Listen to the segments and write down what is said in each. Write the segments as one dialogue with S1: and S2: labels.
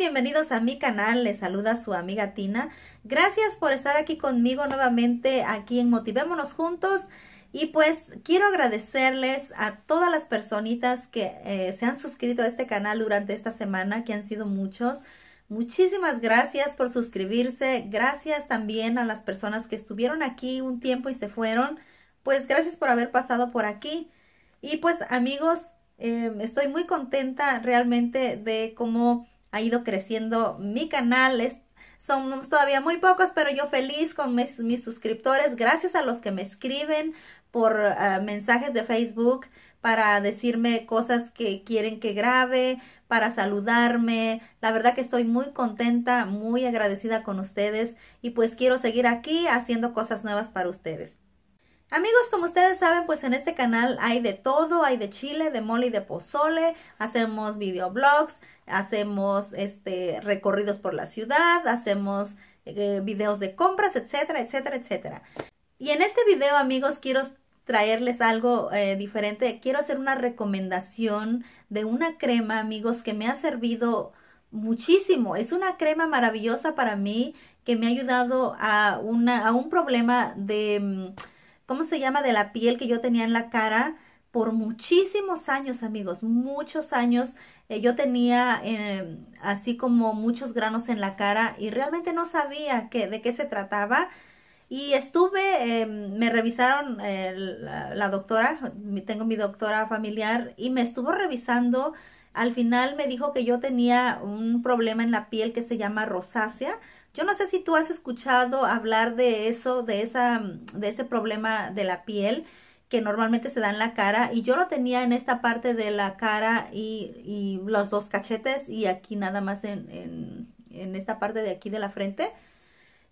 S1: Bienvenidos a mi canal, les saluda su amiga Tina. Gracias por estar aquí conmigo nuevamente aquí en Motivémonos Juntos. Y pues quiero agradecerles a todas las personitas que eh, se han suscrito a este canal durante esta semana, que han sido muchos. Muchísimas gracias por suscribirse. Gracias también a las personas que estuvieron aquí un tiempo y se fueron. Pues gracias por haber pasado por aquí. Y pues amigos, eh, estoy muy contenta realmente de cómo ha ido creciendo mi canal. son todavía muy pocos, pero yo feliz con mis, suscriptores. Gracias a los que me escriben por ah, mensajes de Facebook para decirme cosas que quieren que grabe, para saludarme. La verdad que estoy muy contenta, muy agradecida con ustedes y pues quiero seguir aquí haciendo cosas nuevas para ustedes. Amigos, como ustedes saben, pues en este canal hay de todo, hay de chile, de mole y de pozole, hacemos videoblogs, hacemos este, recorridos por la ciudad, hacemos eh, videos de compras, etcétera, etcétera, etcétera. Y en este video, amigos, quiero traerles algo eh, diferente. Quiero hacer una recomendación de una crema, amigos, que me ha servido muchísimo. Es una crema maravillosa para mí que me ha ayudado a, a un problema de mm, ¿cómo se llama? De la piel que yo tenía en la cara por muchísimos años, amigos, muchos años. Eh, yo tenía eh, así como muchos granos en la cara y realmente no sabía que, de qué se trataba. Y estuve, eh, me revisaron la, doctora, tengo mi doctora familiar y me estuvo revisando al final me dijo que yo tenía un problema en la piel que se llama rosácea. Yo no sé si tú has escuchado hablar de eso, de, esa, mm, de ese problema de la piel que normalmente se da en la cara y yo lo tenía en esta parte de la cara y, y los dos cachetes y aquí nada más en, en, en, esta parte de aquí de la frente.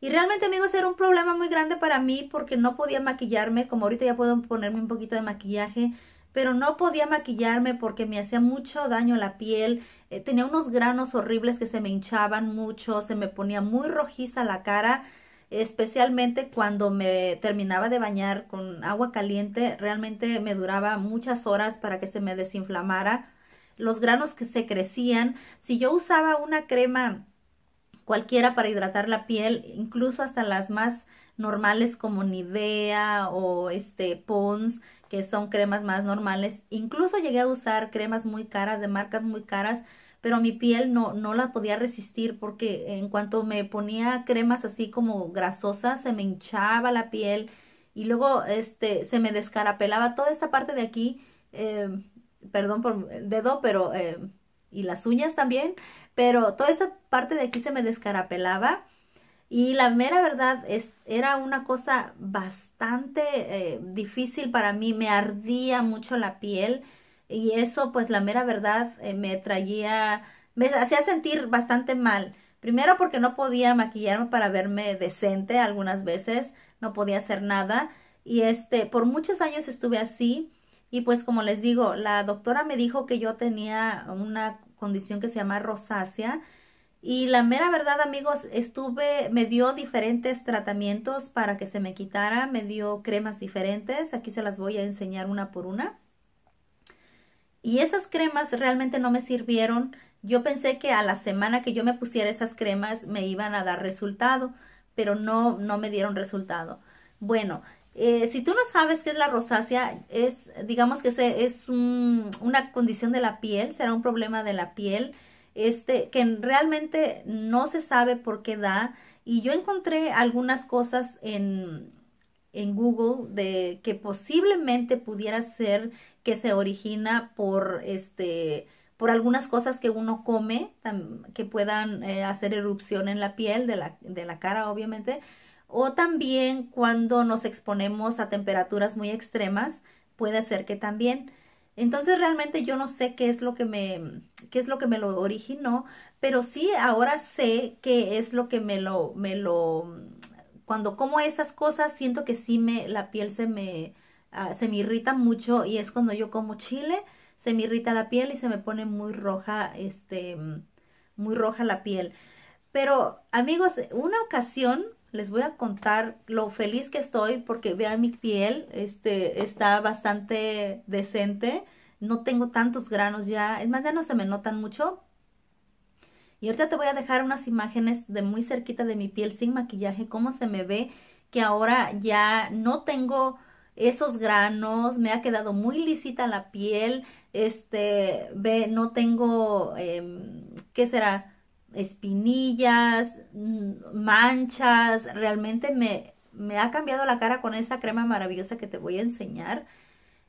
S1: Y realmente amigos era un problema muy grande para mí porque no podía maquillarme, como ahorita ya puedo ponerme un poquito de maquillaje, pero no podía maquillarme porque me hacía mucho daño la piel, eh, tenía unos granos horribles que se me hinchaban mucho, se me ponía muy rojiza la cara, especialmente cuando me terminaba de bañar con agua caliente, realmente me duraba muchas horas para que se me desinflamara los granos que se crecían. Si yo usaba una crema cualquiera para hidratar la piel, incluso hasta las más normales como Nivea o este Pons, que son cremas más normales. Incluso llegué a usar cremas muy caras, de marcas muy caras, pero mi piel no, no la podía resistir porque en cuanto me ponía cremas así como grasosas, se me hinchaba la piel y luego este, se me descarapelaba toda esta parte de aquí, em, perdón por dedo, pero... Em, y las uñas también, pero toda esta parte de aquí se me descarapelaba y la mera verdad es, era una cosa bastante eh, difícil para mí, me ardía mucho la piel y eso pues la mera verdad eh, me traía, me hacía sentir bastante mal. Primero porque no podía maquillarme para verme decente algunas veces, no podía hacer nada y este, por muchos años estuve así y pues como les digo, la doctora me dijo que yo tenía una condición que se llama rosácea, y la mera verdad, amigos, estuve, me dio diferentes tratamientos para que se me quitara, me dio cremas diferentes, aquí se las voy a enseñar una por una. Y esas cremas realmente no me sirvieron. Yo pensé que a la semana que yo me pusiera esas cremas me iban a dar resultado, pero no, no me dieron resultado. Bueno, eh, si tú no sabes qué es la rosácea, es, digamos que es, una condición de la piel, será un problema de la piel este, que realmente no se sabe por qué da. Y yo encontré algunas cosas en, Google de que posiblemente pudiera ser que se origina por este por algunas cosas que uno come que puedan eh, hacer erupción en la piel de la, de la cara obviamente o también cuando nos exponemos a temperaturas muy extremas puede ser que también entonces realmente yo no sé qué es lo que me, qué es lo que me lo originó, pero sí ahora sé qué es lo que me lo, me lo, cuando como esas cosas siento que sí me, la piel se me, ah, se me irrita mucho y es cuando yo como chile, se me irrita la piel y se me pone muy roja, este, muy roja la piel. Pero amigos, una ocasión les voy a contar lo feliz que estoy porque vean mi piel, este, está bastante decente, no tengo tantos granos ya, es más, ya no se me notan mucho. Y ahorita te voy a dejar unas imágenes de muy cerquita de mi piel sin maquillaje, cómo se me ve, que ahora ya no tengo esos granos, me ha quedado muy lisita la piel, este, ve, no tengo, em, ¿qué será? espinillas, mm, manchas, realmente me, me ha cambiado la cara con esa crema maravillosa que te voy a enseñar.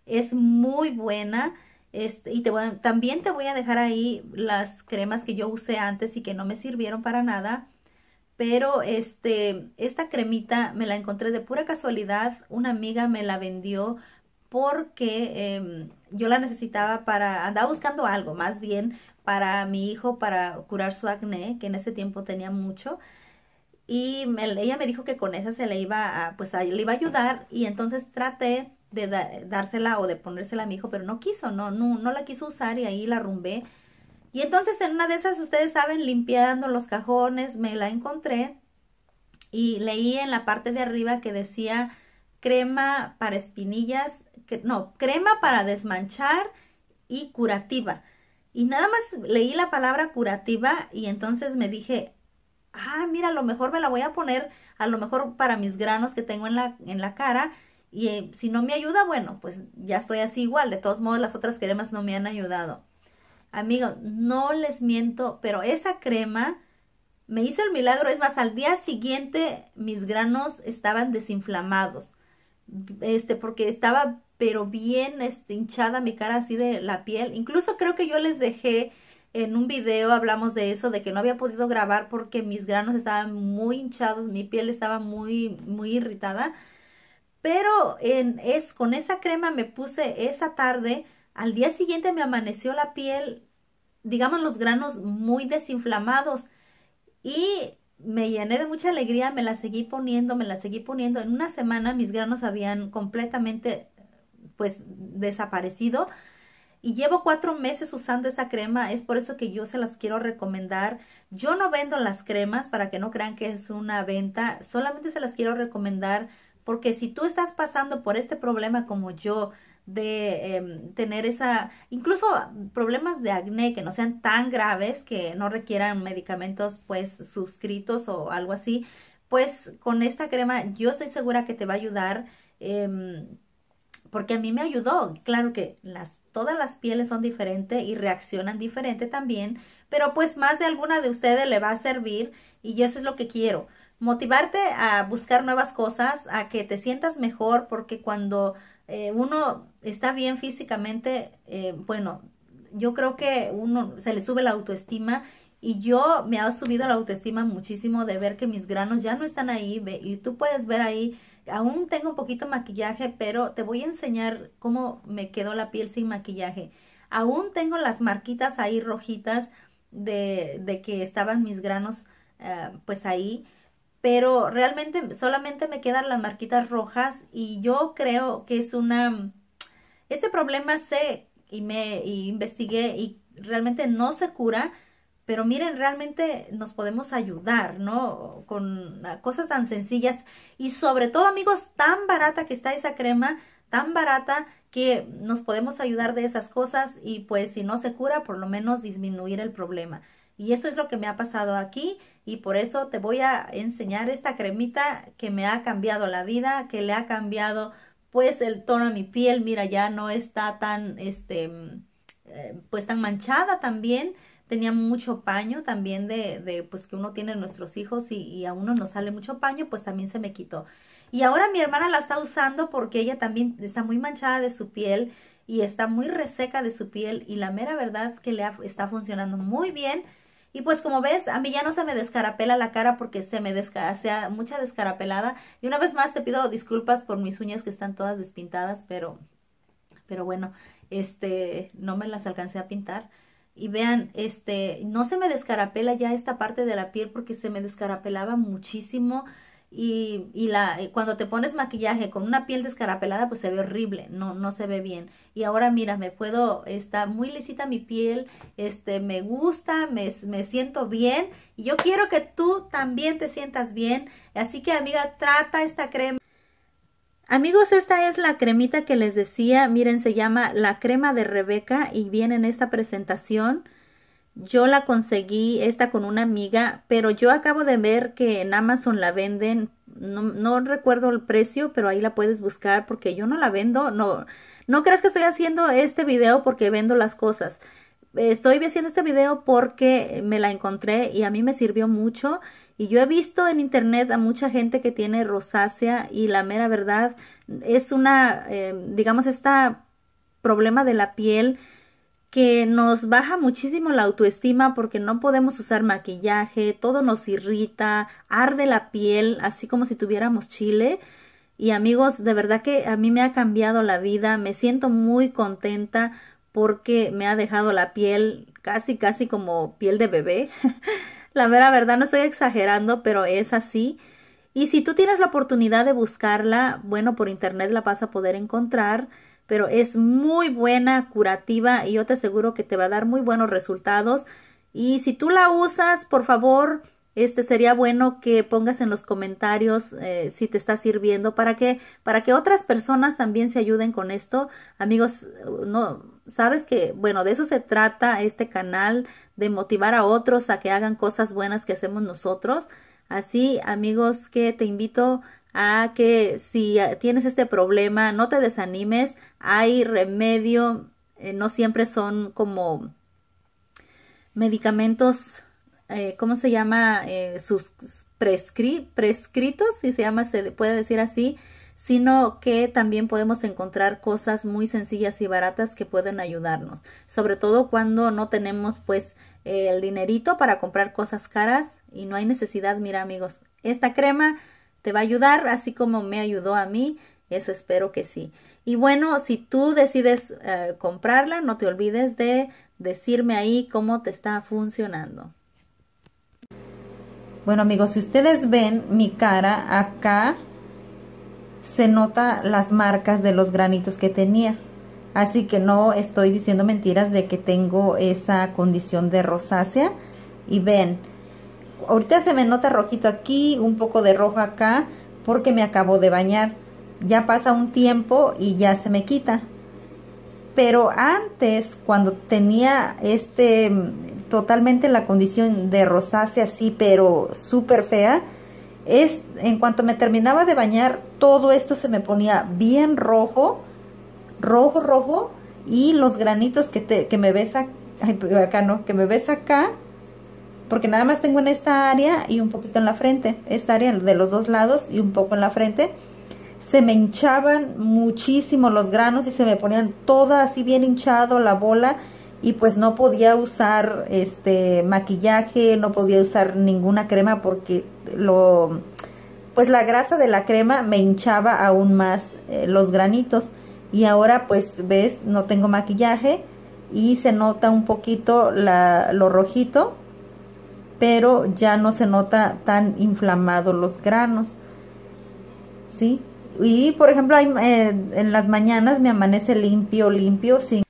S1: Es muy buena. Este, y te también te voy a dejar ahí las cremas que yo usé antes y que no me sirvieron para nada. Pero este, esta cremita me la encontré de pura casualidad. Una amiga me la vendió porque em, yo la necesitaba para, andaba buscando algo más bien para mi hijo para curar su acné, que en ese tiempo tenía mucho. Y ella me dijo que con esa se le iba a, pues le iba a ayudar y entonces traté de dársela o de ponérsela a mi hijo, pero no quiso, no, no, no la quiso usar y ahí la rumbé. Y entonces en una de esas, ustedes saben, limpiando los cajones, me la encontré y leí en la parte de arriba que decía crema para espinillas, que, no, crema para desmanchar y curativa. Y nada más leí la palabra curativa y entonces me dije, ah, mira, a lo mejor me la voy a poner, a lo mejor para mis granos que tengo en la, en la cara. Y eh, si no me ayuda, bueno, pues ya estoy así igual. De todos modos, las otras cremas no me han ayudado. Amigos, no les miento, pero esa crema me hizo el milagro. Es más, al día siguiente mis granos estaban desinflamados. Este, porque estaba pero bien este, hinchada mi cara así de la piel. Incluso creo que yo les dejé en un video, hablamos de eso, de que no había podido grabar porque mis granos estaban muy hinchados, mi piel estaba muy, muy irritada. Pero en, es, con esa crema me puse esa tarde, al día siguiente me amaneció la piel, digamos los granos muy desinflamados y me llené de mucha alegría, me la seguí poniendo, me la seguí poniendo. En una semana mis granos habían completamente pues desaparecido. Y llevo cuatro meses usando esa crema, es por eso que yo se las quiero recomendar. Yo no vendo las cremas para que no crean que es una venta, solamente se las quiero recomendar porque si tú estás pasando por este problema como yo, de em, tener esa, incluso problemas de acné que no sean tan graves, que no requieran medicamentos pues suscritos o algo así, pues con esta crema yo estoy segura que te va a ayudar. Em, porque a mí me ayudó. Claro que las, todas las pieles son diferentes y reaccionan diferente también, pero pues más de alguna de ustedes le va a servir y eso es lo que quiero. Motivarte a buscar nuevas cosas, a que te sientas mejor, porque cuando eh, uno está bien físicamente, eh, bueno, yo creo que uno se le sube la autoestima y yo me ha subido la autoestima muchísimo de ver que mis granos ya no están ahí y tú puedes ver ahí aún tengo un poquito de maquillaje, pero te voy a enseñar cómo me quedó la piel sin maquillaje. Aún tengo las marquitas ahí rojitas de, que estaban mis granos eh, pues ahí, pero realmente solamente me quedan las marquitas rojas y yo creo que es una... Este problema sé y me investigué y realmente no se cura, pero miren, realmente nos podemos ayudar, ¿no? Con ah, cosas tan sencillas y sobre todo, amigos, tan barata que está esa crema, tan barata que nos podemos ayudar de esas cosas y pues si no se cura, por lo menos disminuir el problema. Y eso es lo que me ha pasado aquí y por eso te voy a enseñar esta cremita que me ha cambiado la vida, que le ha cambiado pues el tono a mi piel. Mira, ya no está tan, este, mm, eh, pues tan manchada también tenía mucho paño también de, de pues que uno tiene nuestros hijos y, a uno nos sale mucho paño, pues también se me quitó. Y ahora mi hermana la está usando porque ella también está muy manchada de su piel y está muy reseca de su piel y la mera verdad que le ha, está funcionando muy bien. Y pues como ves, a mí ya no se me descarapela la cara porque se me hace mucha descarapelada. Y una vez más te pido disculpas por mis uñas que están todas despintadas, pero, pero bueno, este, no me las alcancé a pintar. Y vean, este, no se me descarapela ya esta parte de la piel porque se me descarapelaba muchísimo. Y, la, eh, cuando te pones maquillaje con una piel descarapelada, pues se ve horrible, no, no se ve bien. Y ahora mira, me puedo, está muy lisita mi piel, este, me gusta, me, me siento bien. Y yo quiero que tú también te sientas bien. Así que amiga, trata esta crema. Amigos, esta es la cremita que les decía. Miren, se llama la crema de Rebeca y viene en esta presentación. Yo la conseguí esta con una amiga, pero yo acabo de ver que en Amazon la venden. No, no recuerdo el precio, pero ahí la puedes buscar porque yo no la vendo. No, no creas que estoy haciendo este video porque vendo las cosas estoy haciendo este video porque me la encontré y a mí me sirvió mucho. Y yo he visto en internet a mucha gente que tiene rosácea y la mera verdad es una, em, digamos, esta problema de la piel que nos baja muchísimo la autoestima porque no podemos usar maquillaje, todo nos irrita, arde la piel, así como si tuviéramos chile. Y amigos, de verdad que a mí me ha cambiado la vida, me siento muy contenta porque me ha dejado la piel casi, casi como piel de bebé. la mera verdad, no estoy exagerando, pero es así. Y si tú tienes la oportunidad de buscarla, bueno, por internet la vas a poder encontrar, pero es muy buena, curativa y yo te aseguro que te va a dar muy buenos resultados. Y si tú la usas, por favor, este sería bueno que pongas en los comentarios eh, si te está sirviendo para que para que otras personas también se ayuden con esto. Amigos, no sabes que, bueno, de eso se trata este canal, de motivar a otros a que hagan cosas buenas que hacemos nosotros. Así, amigos, que te invito a que si tienes este problema, no te desanimes, hay remedio, eh, no siempre son como medicamentos, eh, ¿cómo se llama? Eh, sus prescritos, si se llama, se puede decir así, sino que también podemos encontrar cosas muy sencillas y baratas que pueden ayudarnos, sobre todo cuando no tenemos pues el dinerito para comprar cosas caras y no hay necesidad, mira amigos, esta crema te va a ayudar así como me ayudó a mí, eso espero que sí. Y bueno, si tú decides eh, comprarla, no te olvides de decirme ahí cómo te está funcionando. Bueno amigos, si ustedes ven mi cara acá, se nota las marcas de los granitos que tenía. Así que no estoy diciendo mentiras de que tengo esa condición de rosácea. Y ven, ahorita se me nota rojito aquí, un poco de rojo acá, porque me acabo de bañar. Ya pasa un tiempo y ya se me quita. Pero antes, cuando tenía este mm, totalmente la condición de rosácea así, pero súper fea, es en cuanto me terminaba de bañar, todo esto se me ponía bien rojo, rojo, rojo, y los granitos que, te, que me ves acá, no, que me ves acá, porque nada más tengo en esta área y un poquito en la frente, esta área de los dos lados y un poco en la frente, se me hinchaban muchísimo los granos y se me ponían toda así bien hinchado la bola, y pues no podía usar este maquillaje, no podía usar ninguna crema porque lo pues la grasa de la crema me hinchaba aún más eh, los granitos y ahora pues ves no tengo maquillaje y se nota un poquito lo rojito pero ya no se nota tan inflamados los granos ¿sí? y por ejemplo eh, en las mañanas me amanece limpio limpio sin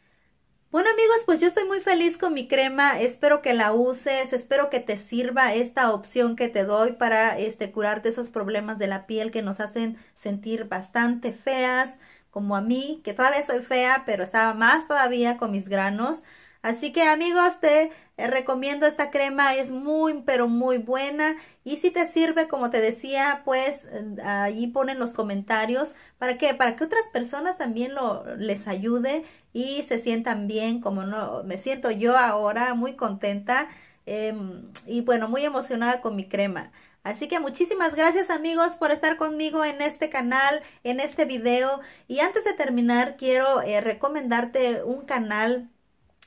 S1: pues yo estoy muy feliz con mi crema, espero que la uses, espero que te sirva esta opción que te doy para este, curarte esos problemas de la piel que nos hacen sentir bastante feas, como a mí, que todavía soy fea, pero estaba más todavía con mis granos. Así que amigos, te eh, recomiendo esta crema, es muy pero muy buena y si te sirve, como te decía, pues eh, allí ponen los comentarios ¿Para qué? Para que otras personas también lo, les ayude y se sientan bien, como no, me siento yo ahora muy contenta em, y bueno, muy emocionada con mi crema. Así que muchísimas gracias amigos por estar conmigo en este canal, en este video. Y antes de terminar, quiero eh, recomendarte un canal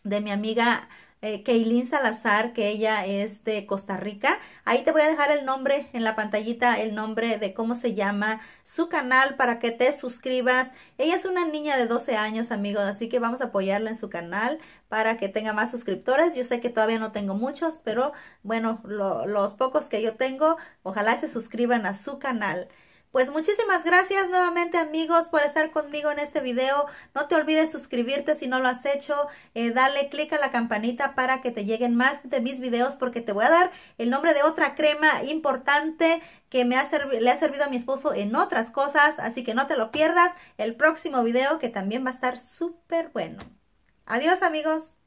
S1: de mi amiga eh, Salazar, que ella es de Costa Rica. Ahí te voy a dejar el nombre en la pantallita, el nombre de cómo se llama su canal para que te suscribas. Ella es una niña de 12 años, amigos, así que vamos a apoyarla en su canal para que tenga más suscriptores. Yo sé que todavía no tengo muchos, pero bueno, los pocos que yo tengo, ojalá se suscriban a su canal. Pues muchísimas gracias nuevamente amigos por estar conmigo en este video. No te olvides suscribirte si no lo has hecho. Eh, dale click a la campanita para que te lleguen más de mis videos porque te voy a dar el nombre de otra crema importante que me ha le ha servido a mi esposo en otras cosas. Así que no te lo pierdas el próximo video que también va a estar súper bueno. Adiós amigos.